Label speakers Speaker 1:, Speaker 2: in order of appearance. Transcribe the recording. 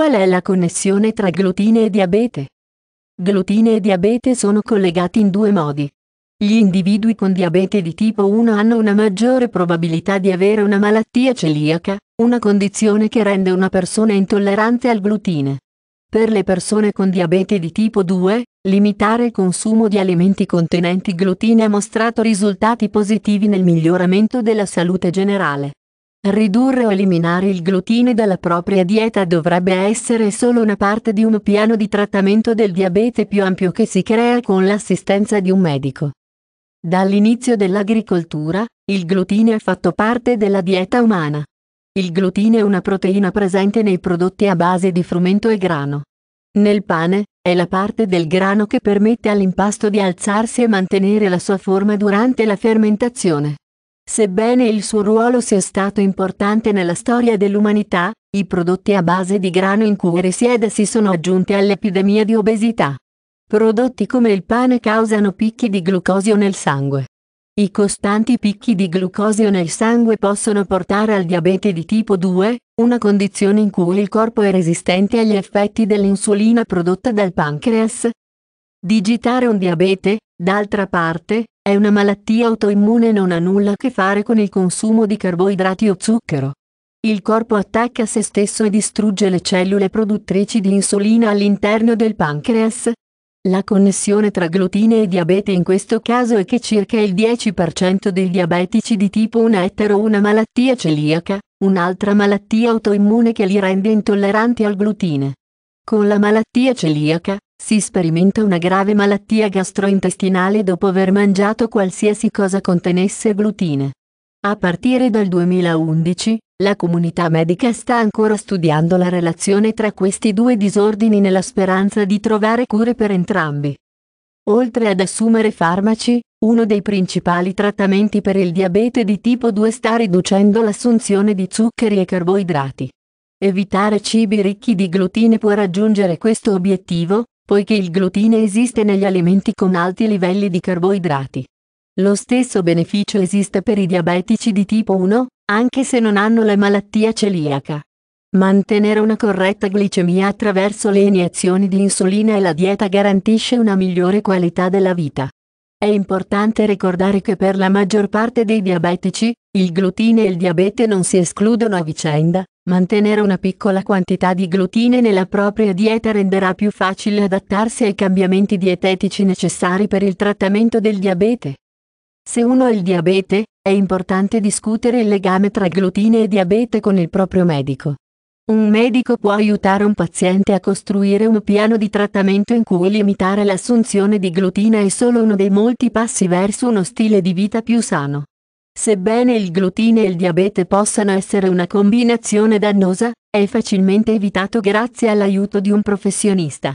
Speaker 1: Qual è la connessione tra glutine e diabete? Glutine e diabete sono collegati in due modi. Gli individui con diabete di tipo 1 hanno una maggiore probabilità di avere una malattia celiaca, una condizione che rende una persona intollerante al glutine. Per le persone con diabete di tipo 2, limitare il consumo di alimenti contenenti glutine ha mostrato risultati positivi nel miglioramento della salute generale. Ridurre o eliminare il glutine dalla propria dieta dovrebbe essere solo una parte di un piano di trattamento del diabete più ampio che si crea con l'assistenza di un medico. Dall'inizio dell'agricoltura, il glutine ha fatto parte della dieta umana. Il glutine è una proteina presente nei prodotti a base di frumento e grano. Nel pane, è la parte del grano che permette all'impasto di alzarsi e mantenere la sua forma durante la fermentazione. Sebbene il suo ruolo sia stato importante nella storia dell'umanità, i prodotti a base di grano in cui risiede si sono aggiunti all'epidemia di obesità. Prodotti come il pane causano picchi di glucosio nel sangue. I costanti picchi di glucosio nel sangue possono portare al diabete di tipo 2, una condizione in cui il corpo è resistente agli effetti dell'insulina prodotta dal pancreas. Digitare un diabete, D'altra parte, è una malattia autoimmune e non ha nulla a che fare con il consumo di carboidrati o zucchero. Il corpo attacca se stesso e distrugge le cellule produttrici di insulina all'interno del pancreas. La connessione tra glutine e diabete in questo caso è che circa il 10% dei diabetici di tipo 1 ettero una malattia celiaca, un'altra malattia autoimmune che li rende intolleranti al glutine. Con la malattia celiaca, si sperimenta una grave malattia gastrointestinale dopo aver mangiato qualsiasi cosa contenesse glutine. A partire dal 2011, la comunità medica sta ancora studiando la relazione tra questi due disordini nella speranza di trovare cure per entrambi. Oltre ad assumere farmaci, uno dei principali trattamenti per il diabete di tipo 2 sta riducendo l'assunzione di zuccheri e carboidrati. Evitare cibi ricchi di glutine può raggiungere questo obiettivo, poiché il glutine esiste negli alimenti con alti livelli di carboidrati. Lo stesso beneficio esiste per i diabetici di tipo 1, anche se non hanno la malattia celiaca. Mantenere una corretta glicemia attraverso le iniezioni di insulina e la dieta garantisce una migliore qualità della vita. È importante ricordare che per la maggior parte dei diabetici, il glutine e il diabete non si escludono a vicenda, mantenere una piccola quantità di glutine nella propria dieta renderà più facile adattarsi ai cambiamenti dietetici necessari per il trattamento del diabete. Se uno ha il diabete, è importante discutere il legame tra glutine e diabete con il proprio medico. Un medico può aiutare un paziente a costruire un piano di trattamento in cui limitare l'assunzione di glutina è solo uno dei molti passi verso uno stile di vita più sano. Sebbene il glutine e il diabete possano essere una combinazione dannosa, è facilmente evitato grazie all'aiuto di un professionista.